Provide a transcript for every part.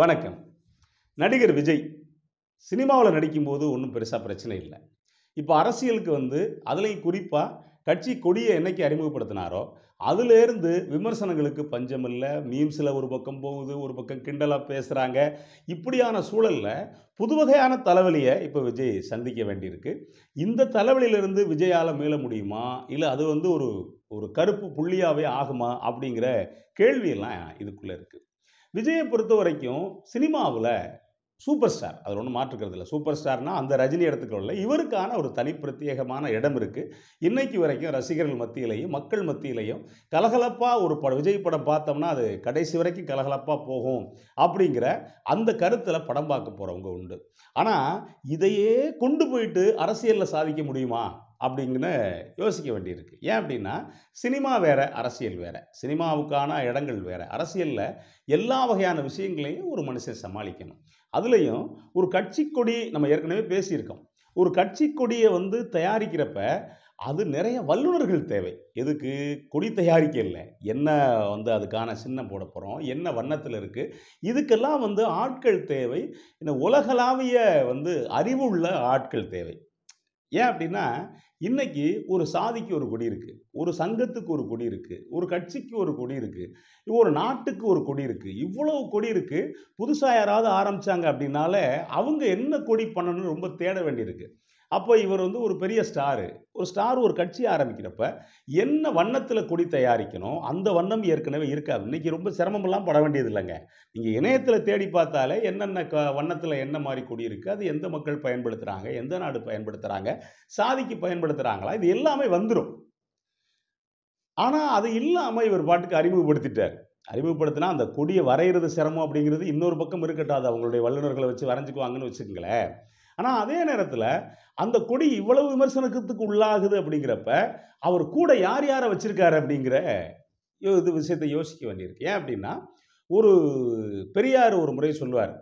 வணக்கம் நடிகர் விஜய் சினிமாவில் நடிக்கும்போது ஒன்றும் பெருசாக பிரச்சனை இல்லை இப்போ அரசியலுக்கு வந்து அதுலேயும் குறிப்பாக கட்சி கொடியை என்னைக்கு அறிமுகப்படுத்தினாரோ அதுலேருந்து விமர்சனங்களுக்கு பஞ்சம் இல்லை மீம்ஸில் ஒரு பக்கம் போகுது ஒரு பக்கம் கிண்டலாக பேசுகிறாங்க இப்படியான சூழலில் புதுவகையான தலைவலியை இப்போ விஜய் சந்திக்க வேண்டியிருக்கு இந்த தலைவலியிலிருந்து விஜயால் மீள முடியுமா இல்லை அது வந்து ஒரு ஒரு கருப்பு புள்ளியாகவே ஆகுமா அப்படிங்கிற கேள்வியெல்லாம் இதுக்குள்ளே இருக்குது விஜயை பொறுத்த வரைக்கும் சினிமாவில் சூப்பர் ஸ்டார் அதில் ஒன்றும் மாற்றுக்கிறது இல்லை சூப்பர் ஸ்டார்னால் அந்த ரஜினி இடத்துக்கு இல்லை இவருக்கான ஒரு தனி பிரத்யேகமான இடம் இருக்குது இன்னைக்கு வரைக்கும் ரசிகர்கள் மத்தியிலையும் மக்கள் மத்தியிலையும் கலகலப்பாக ஒரு படம் விஜய் படம் பார்த்தோம்னா அது கடைசி வரைக்கும் கலகலப்பாக போகும் அப்படிங்கிற அந்த கருத்தில் படம் பார்க்க போகிறவங்க உண்டு ஆனால் இதையே கொண்டு போயிட்டு அரசியலில் சாதிக்க முடியுமா அப்படிங்கன்னு யோசிக்க வேண்டியிருக்கு ஏன் அப்படின்னா சினிமா வேறு அரசியல் வேறு சினிமாவுக்கான இடங்கள் வேறு அரசியலில் எல்லா வகையான விஷயங்களையும் ஒரு மனுஷன் சமாளிக்கணும் அதுலேயும் ஒரு கட்சி கொடி நம்ம ஏற்கனவே பேசியிருக்கோம் ஒரு கட்சி கொடியை வந்து தயாரிக்கிறப்ப அது நிறைய வல்லுநர்கள் தேவை எதுக்கு கொடி தயாரிக்க இல்லை என்ன வந்து அதுக்கான சின்னம் போட போகிறோம் என்ன வண்ணத்தில் இருக்குது இதுக்கெல்லாம் வந்து ஆட்கள் தேவை இந்த உலகளாவிய வந்து அறிவுள்ள ஆட்கள் தேவை ஏன் அப்படின்னா இன்னைக்கு ஒரு சாதிக்கு ஒரு கொடி இருக்கு ஒரு சங்கத்துக்கு ஒரு கொடி இருக்கு ஒரு கட்சிக்கு ஒரு கொடி இருக்கு ஒரு நாட்டுக்கு ஒரு கொடி இருக்கு இவ்வளவு கொடி இருக்கு புதுசாக யாராவது ஆரம்பிச்சாங்க அப்படின்னாலே அவங்க என்ன கொடி பண்ணணும்னு ரொம்ப தேட வேண்டியிருக்கு அப்போ இவர் வந்து ஒரு பெரிய ஸ்டாரு ஒரு ஸ்டார் ஒரு கட்சி ஆரம்பிக்கிறப்ப என்ன வண்ணத்தில் கொடி தயாரிக்கணும் அந்த வண்ணம் ஏற்கனவே இருக்காது இன்றைக்கி ரொம்ப சிரமமெல்லாம் பட வேண்டியது இல்லைங்க நீங்கள் இணையத்தில் தேடி பார்த்தாலே என்னென்ன க வண்ணத்தில் என்ன மாதிரி கொடி இருக்குது அது எந்த மக்கள் பயன்படுத்துகிறாங்க எந்த நாடு பயன்படுத்துகிறாங்க சாதிக்கு பயன்படுத்துகிறாங்களா இது எல்லாமே வந்துடும் ஆனால் அது இல்லாமல் இவர் பாட்டுக்கு அறிமுகப்படுத்திட்டார் அறிமுகப்படுத்தினா அந்த கொடியை வரைகிறது சிரமம் அப்படிங்கிறது இன்னொரு பக்கம் இருக்கட்டும் அது அவங்களுடைய வல்லுநர்களை வச்சு வரைஞ்சிக்குவாங்கன்னு வச்சுக்கோங்களேன் ஆனால் அதே நேரத்தில் அந்த கொடி இவ்வளவு விமர்சனத்துக்கு உள்ளாகுது அப்படிங்கிறப்ப அவர் கூட யார் யாரை வச்சிருக்காரு அப்படிங்கிற இது விஷயத்தை யோசிக்க வேண்டியிருக்கு ஏன் அப்படின்னா ஒரு பெரியார் ஒரு முறை சொல்லுவார்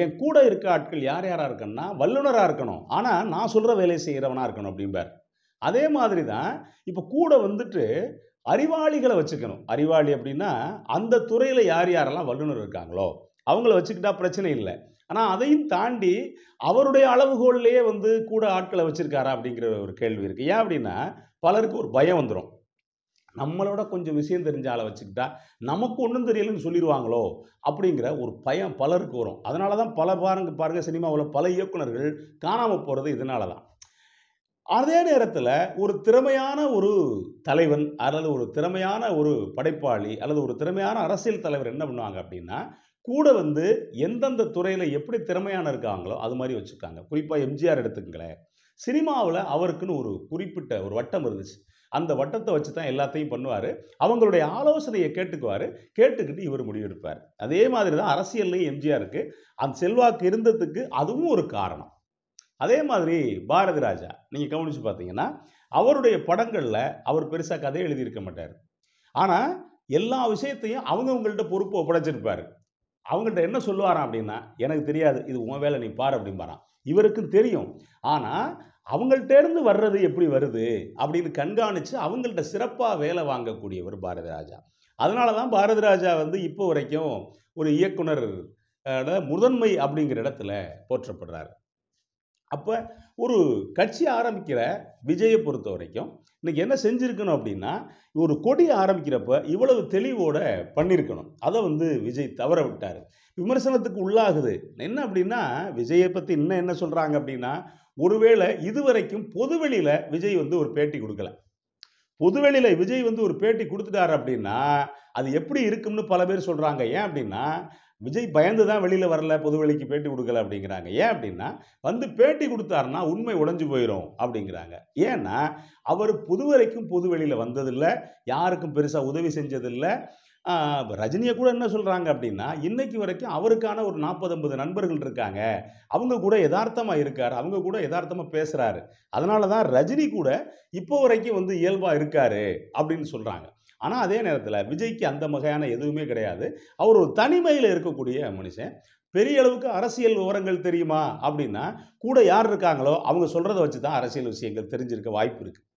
என் கூட இருக்க ஆட்கள் யார் யாராக இருக்கணும்னா வல்லுநராக இருக்கணும் ஆனால் நான் சொல்கிற வேலையை செய்கிறவனாக இருக்கணும் அப்படிம்பார் அதே மாதிரி தான் இப்போ கூட வந்துட்டு அறிவாளிகளை வச்சுக்கணும் அறிவாளி அப்படின்னா அந்த துறையில் யார் யாரெல்லாம் வல்லுநர் இருக்காங்களோ அவங்கள வச்சுக்கிட்டா பிரச்சனை இல்லை ஆனால் அதையும் தாண்டி அவருடைய அளவுகோல்லையே வந்து கூட ஆட்களை வச்சுருக்காரா அப்படிங்கிற ஒரு கேள்வி இருக்குது ஏன் அப்படின்னா பலருக்கு ஒரு பயம் வந்துடும் நம்மளோட கொஞ்சம் விஷயம் தெரிஞ்ச ஆளை வச்சுக்கிட்டா நமக்கு ஒன்றும் தெரியலன்னு சொல்லிடுவாங்களோ அப்படிங்கிற ஒரு பயம் பலருக்கு வரும் அதனால தான் பல பாருங்க பாருங்கள் சினிமாவில் பல இயக்குநர்கள் காணாமல் போகிறது இதனால தான் அதே நேரத்தில் ஒரு திறமையான ஒரு தலைவன் அல்லது ஒரு திறமையான ஒரு படைப்பாளி அல்லது ஒரு திறமையான அரசியல் தலைவர் என்ன பண்ணுவாங்க அப்படின்னா கூட வந்து எந்தெந்த துறையில் எப்படி திறமையான இருக்காங்களோ அது மாதிரி வச்சுருக்காங்க குறிப்பாக எம்ஜிஆர் எடுத்துக்கங்களேன் சினிமாவில் அவருக்குன்னு ஒரு குறிப்பிட்ட ஒரு வட்டம் இருந்துச்சு அந்த வட்டத்தை வச்சு தான் எல்லாத்தையும் பண்ணுவார் அவங்களுடைய ஆலோசனையை கேட்டுக்குவார் கேட்டுக்கிட்டு இவர் முடிவெடுப்பார் அதே மாதிரி தான் அரசியல்லையும் எம்ஜிஆருக்கு அந்த செல்வாக்கு இருந்ததுக்கு அதுவும் ஒரு காரணம் அதே மாதிரி பாரதி ராஜா நீங்கள் கவனித்து பார்த்தீங்கன்னா அவருடைய படங்களில் அவர் பெருசாக கதையை எழுதியிருக்க மாட்டார் ஆனால் எல்லா விஷயத்தையும் அவங்கவுங்கள்ட்ட பொறுப்பு ஒப்படைச்சிருப்பார் அவங்கள்ட்ட என்ன சொல்லுவாராம் அப்படின்னா எனக்கு தெரியாது இது உன் வேலை நீ பாரு அப்படிம்பாரான் இவருக்கும் தெரியும் ஆனால் அவங்கள்டேருந்து வர்றது எப்படி வருது அப்படின்னு கண்காணித்து அவங்கள்ட்ட சிறப்பாக வேலை வாங்கக்கூடியவர் பாரதி ராஜா அதனால தான் பாரதி ராஜா வந்து இப்போ வரைக்கும் ஒரு இயக்குனர் முதன்மை அப்படிங்கிற இடத்துல போற்றப்படுறாரு அப்போ ஒரு கட்சி ஆரம்பிக்கிற விஜயை பொறுத்த வரைக்கும் இன்றைக்கி என்ன செஞ்சுருக்கணும் அப்படின்னா ஒரு கொடி ஆரம்பிக்கிறப்ப இவ்வளவு தெளிவோடு பண்ணியிருக்கணும் அதை வந்து விஜய் தவற விட்டார் விமர்சனத்துக்கு உள்ளாகுது என்ன அப்படின்னா விஜயை பற்றி இன்னும் என்ன சொல்கிறாங்க அப்படின்னா ஒருவேளை இதுவரைக்கும் பொதுவெளியில் விஜய் வந்து ஒரு பேட்டி கொடுக்கல பொதுவெளியில் விஜய் வந்து ஒரு பேட்டி கொடுத்துட்டாரு அப்படின்னா அது எப்படி இருக்கும்னு பல பேர் சொல்கிறாங்க ஏன் அப்படின்னா விஜய் பயந்து தான் வெளியில் வரல பொதுவெளிக்கு பேட்டி கொடுக்கல அப்படிங்கிறாங்க ஏன் அப்படின்னா வந்து பேட்டி கொடுத்தாருன்னா உண்மை உடஞ்சி போயிடும் அப்படிங்கிறாங்க ஏன்னா அவர் புதுவரைக்கும் வெளியில் வந்ததில்லை யாருக்கும் பெருசாக உதவி செஞ்சதில்லை ரஜினியை கூட என்ன சொல்கிறாங்க அப்படின்னா இன்னைக்கு வரைக்கும் அவருக்கான ஒரு நாற்பது ஐம்பது நண்பர்கள் இருக்காங்க அவங்க கூட யதார்த்தமாக இருக்கார் அவங்க கூட யதார்த்தமாக பேசுகிறாரு அதனால தான் ரஜினி கூட இப்போ வரைக்கும் வந்து இயல்பாக இருக்காரு அப்படின்னு சொல்கிறாங்க ஆனால் அதே நேரத்தில் விஜய்க்கு அந்த வகையான எதுவுமே கிடையாது அவர் ஒரு தனிமையில் இருக்கக்கூடிய மனுஷன் பெரிய அளவுக்கு அரசியல் விவரங்கள் தெரியுமா அப்படின்னா கூட யார் இருக்காங்களோ அவங்க சொல்கிறத வச்சு தான் அரசியல் விஷயங்கள் தெரிஞ்சிருக்க வாய்ப்பு இருக்குது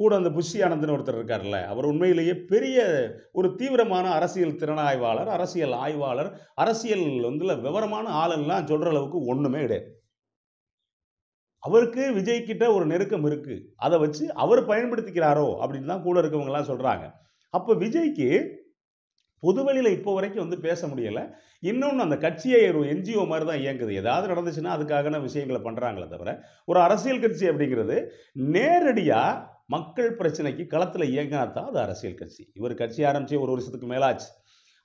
கூட அந்த புஷி ஆனந்தன் ஒருத்தர் இருக்கார்ல அவர் உண்மையிலேயே பெரிய ஒரு தீவிரமான அரசியல் திறனாய்வாளர் அரசியல் ஆய்வாளர் அரசியல் வந்து விவரமான ஆளெல்லாம் சொல்கிற அளவுக்கு ஒன்றுமே கிடையாது அவருக்கு விஜய்கிட்ட ஒரு நெருக்கம் இருக்குது அதை வச்சு அவர் பயன்படுத்திக்கிறாரோ அப்படின்னு தான் கூட இருக்கவங்கலாம் சொல்கிறாங்க அப்போ விஜய்க்கு பொதுவெளியில் இப்போ வரைக்கும் வந்து பேச முடியலை இன்னொன்று அந்த கட்சியை ஒரு என்ஜிஓ மாதிரி தான் இயங்குது ஏதாவது நடந்துச்சுன்னா அதுக்காகன விஷயங்களை பண்ணுறாங்களே தவிர ஒரு அரசியல் கட்சி அப்படிங்கிறது நேரடியாக மக்கள் பிரச்சனைக்கு களத்தில் இயங்கினாதான் அது அரசியல் கட்சி இவர் கட்சி ஆரம்பித்து ஒரு வருஷத்துக்கு மேலாச்சு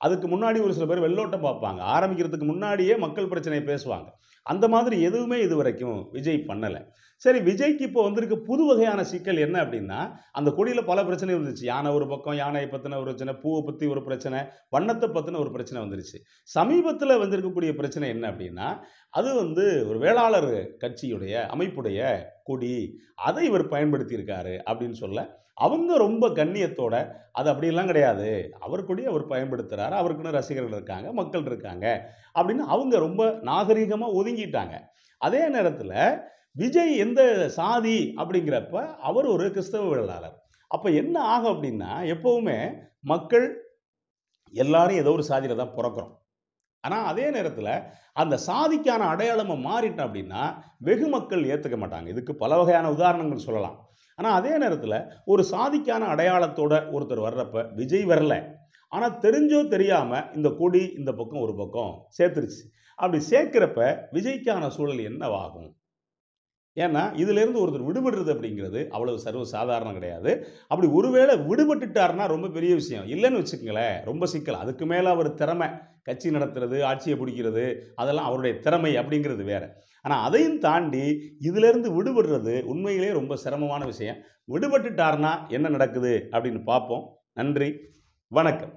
அதுக்கு முன்னாடி ஒரு சில பேர் வெள்ளோட்டம் பார்ப்பாங்க ஆரம்பிக்கிறதுக்கு முன்னாடியே மக்கள் பிரச்சனையை பேசுவாங்க அந்த மாதிரி எதுவுமே இது வரைக்கும் விஜய் பண்ணலை சரி விஜய்க்கு இப்போ வந்திருக்க புது வகையான சிக்கல் என்ன அப்படின்னா அந்த கொடியில் பல பிரச்சனை இருந்துச்சு யானை ஒரு பக்கம் யானையை பற்றின ஒரு பிரச்சனை பூவை பற்றி ஒரு பிரச்சனை வண்ணத்தை பற்றின ஒரு பிரச்சனை வந்துருச்சு சமீபத்தில் வந்திருக்கக்கூடிய பிரச்சனை என்ன அப்படின்னா அது வந்து ஒரு வேளாளர் கட்சியுடைய அமைப்புடைய கொடி அதை இவர் பயன்படுத்தியிருக்காரு அப்படின்னு சொல்ல அவங்க ரொம்ப கண்ணியத்தோட அது அப்படிலாம் கிடையாது அவர் கூடிய அவர் பயன்படுத்துகிறாரு அவருக்குன்னு ரசிகர்கள் இருக்காங்க மக்கள் இருக்காங்க அப்படின்னு அவங்க ரொம்ப நாகரீகமாக ஒதுங்கிட்டாங்க அதே நேரத்தில் விஜய் எந்த சாதி அப்படிங்கிறப்ப அவர் ஒரு கிறிஸ்தவ விடலாளர் அப்போ என்ன ஆகும் அப்படின்னா எப்போவுமே மக்கள் எல்லாரும் ஏதோ ஒரு சாதியில் தான் பிறக்கிறோம் ஆனால் அதே நேரத்தில் அந்த சாதிக்கான அடையாளமாக மாறிட்டோம் அப்படின்னா வெகு மக்கள் ஏற்றுக்க மாட்டாங்க இதுக்கு பல வகையான உதாரணங்கள் சொல்லலாம் ஆனால் அதே நேரத்தில் ஒரு சாதிக்கான அடையாளத்தோட ஒருத்தர் வர்றப்ப விஜய் வரல ஆனால் தெரிஞ்சோ தெரியாமல் இந்த கொடி இந்த பக்கம் ஒரு பக்கம் சேர்த்துருச்சு அப்படி சேர்க்கிறப்ப விஜய்க்கான சூழல் என்னவாகும் ஏன்னா இதிலேருந்து ஒருத்தர் விடுபடுறது அப்படிங்கிறது அவ்வளவு சர்வ சாதாரணம் கிடையாது அப்படி ஒருவேளை விடுபட்டுட்டாருன்னா ரொம்ப பெரிய விஷயம் இல்லைன்னு வச்சுக்கோங்களேன் ரொம்ப சிக்கல் அதுக்கு மேலே அவர் திறமை கட்சி நடத்துறது ஆட்சியை பிடிக்கிறது அதெல்லாம் அவருடைய திறமை அப்படிங்கிறது வேறு ஆனால் அதையும் தாண்டி இதிலேருந்து விடுபடுறது உண்மையிலே ரொம்ப சிரமமான விஷயம் விடுபட்டுட்டார்னா என்ன நடக்குது அப்படின்னு பார்ப்போம் நன்றி வணக்கம்